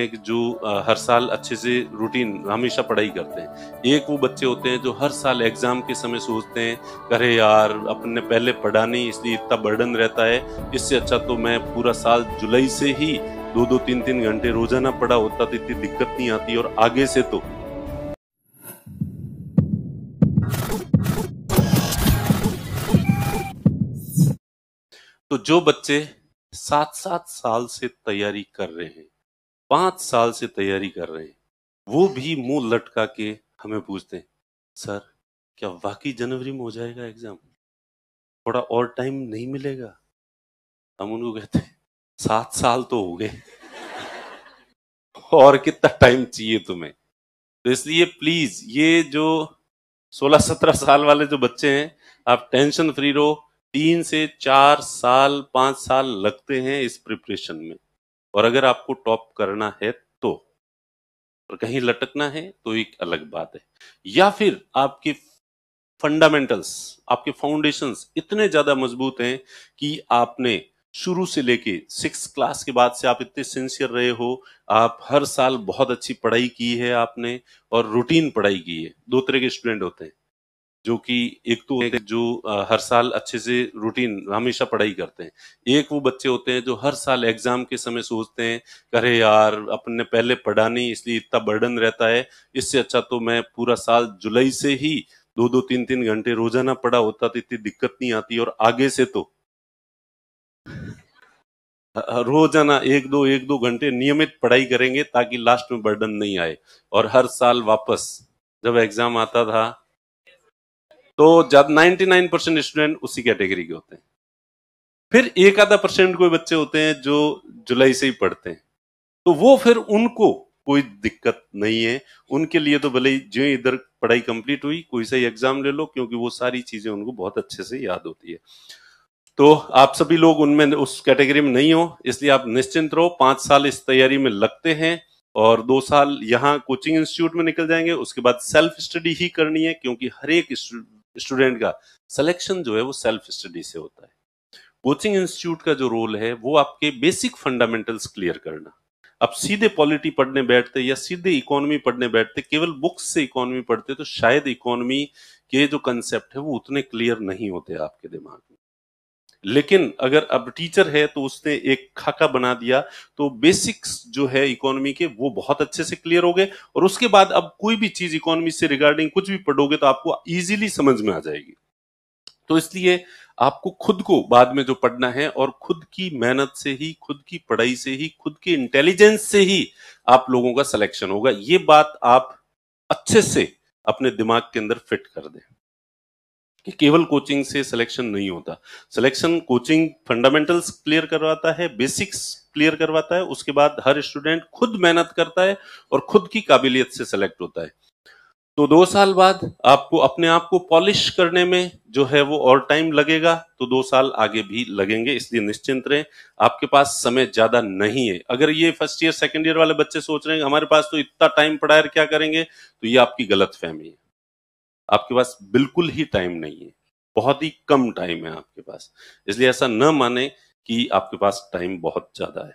एक जो हर साल अच्छे से रूटीन हमेशा पढ़ाई करते हैं एक वो बच्चे होते हैं जो हर साल एग्जाम के समय सोचते हैं करे यार अपने पहले पढ़ा नहीं इसलिए इतना बर्डन रहता है इससे अच्छा तो मैं पूरा साल जुलाई से ही दो दो तीन तीन घंटे रोजाना पढ़ा होता तो इतनी दिक्कत नहीं आती और आगे से तो तो जो बच्चे सात सात साल से तैयारी कर रहे हैं पांच साल से तैयारी कर रहे हैं वो भी मुंह लटका के हमें पूछते हैं सर क्या वाकई जनवरी में हो जाएगा एग्जाम थोड़ा और टाइम नहीं मिलेगा हम उनको कहते हैं सात साल तो हो गए और कितना टाइम चाहिए तुम्हें तो इसलिए प्लीज ये जो 16-17 साल वाले जो बच्चे हैं आप टेंशन फ्री रहो तीन से चार साल पांच साल लगते हैं इस प्रिपरेशन में और अगर आपको टॉप करना है तो और कहीं लटकना है तो एक अलग बात है या फिर आपके फंडामेंटल्स आपके फाउंडेशंस इतने ज्यादा मजबूत हैं कि आपने शुरू से लेके सिक्स क्लास के बाद से आप इतने सिंसियर रहे हो आप हर साल बहुत अच्छी पढ़ाई की है आपने और रूटीन पढ़ाई की है दो तरह के स्टूडेंट होते हैं जो कि एक तो एक जो हर साल अच्छे से रूटीन हमेशा पढ़ाई करते हैं एक वो बच्चे होते हैं जो हर साल एग्जाम के समय सोचते हैं अरे यार अपने पहले पढ़ा नहीं इसलिए इतना बर्डन रहता है इससे अच्छा तो मैं पूरा साल जुलाई से ही दो दो तीन तीन घंटे रोजाना पढ़ा होता तो इतनी दिक्कत नहीं आती और आगे से तो रोजाना एक दो एक दो घंटे नियमित पढ़ाई करेंगे ताकि लास्ट में बर्डन नहीं आए और हर साल वापस जब एग्जाम आता था तो ज्यादा 99 परसेंट स्टूडेंट उसी कैटेगरी के होते हैं फिर एक आधा परसेंट कोई बच्चे होते हैं जो जुलाई से ही पढ़ते हैं तो वो फिर उनको कोई दिक्कत नहीं है उनके लिए तो भले ही जो इधर पढ़ाई कंप्लीट हुई कोई सही एग्जाम ले लो क्योंकि वो सारी चीजें उनको बहुत अच्छे से याद होती है तो आप सभी लोग उनमें उस कैटेगरी में नहीं हो इसलिए आप निश्चिंत रहो पांच साल इस तैयारी में लगते हैं और दो साल यहाँ कोचिंग इंस्टीट्यूट में निकल जाएंगे उसके बाद सेल्फ स्टडी ही करनी है क्योंकि हर एक स्टूडेंट का सिलेक्शन जो है वो सेल्फ स्टडी से होता है कोचिंग इंस्टीट्यूट का जो रोल है वो आपके बेसिक फंडामेंटल्स क्लियर करना अब सीधे पॉलिटी पढ़ने बैठते या सीधे इकोनॉमी पढ़ने बैठते केवल बुक्स से इकोनॉमी पढ़ते तो शायद इकोनॉमी के जो कंसेप्ट है वो उतने क्लियर नहीं होते आपके दिमाग में लेकिन अगर अब टीचर है तो उसने एक खाका बना दिया तो बेसिक्स जो है इकोनॉमी के वो बहुत अच्छे से क्लियर हो गए और उसके बाद अब कोई भी चीज इकोनॉमी से रिगार्डिंग कुछ भी पढ़ोगे तो आपको इजीली समझ में आ जाएगी तो इसलिए आपको खुद को बाद में जो पढ़ना है और खुद की मेहनत से ही खुद की पढ़ाई से ही खुद की इंटेलिजेंस से ही आप लोगों का सिलेक्शन होगा ये बात आप अच्छे से अपने दिमाग के अंदर फिट कर दें कि केवल कोचिंग से सिलेक्शन नहीं होता सिलेक्शन कोचिंग फंडामेंटल्स क्लियर करवाता है बेसिक्स क्लियर करवाता है उसके बाद हर स्टूडेंट खुद मेहनत करता है और खुद की काबिलियत से सिलेक्ट होता है तो दो साल बाद आपको अपने आप को पॉलिश करने में जो है वो और टाइम लगेगा तो दो साल आगे भी लगेंगे इसलिए निश्चिंत रहें आपके पास समय ज्यादा नहीं है अगर ये फर्स्ट ईयर सेकेंड ईयर वाले बच्चे सोच रहे हैं हमारे पास तो इतना टाइम पढ़ाया क्या करेंगे तो ये आपकी गलत फहमी है आपके पास बिल्कुल ही टाइम नहीं है बहुत ही कम टाइम है आपके पास इसलिए ऐसा न माने कि आपके पास टाइम बहुत ज्यादा है